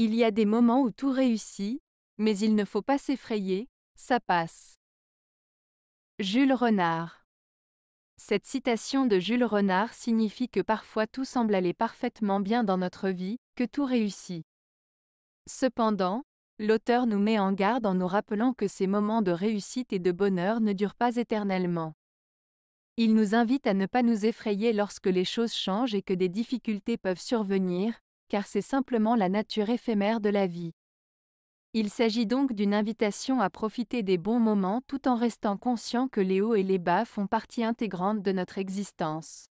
Il y a des moments où tout réussit, mais il ne faut pas s'effrayer, ça passe. Jules Renard Cette citation de Jules Renard signifie que parfois tout semble aller parfaitement bien dans notre vie, que tout réussit. Cependant, l'auteur nous met en garde en nous rappelant que ces moments de réussite et de bonheur ne durent pas éternellement. Il nous invite à ne pas nous effrayer lorsque les choses changent et que des difficultés peuvent survenir, car c'est simplement la nature éphémère de la vie. Il s'agit donc d'une invitation à profiter des bons moments tout en restant conscient que les hauts et les bas font partie intégrante de notre existence.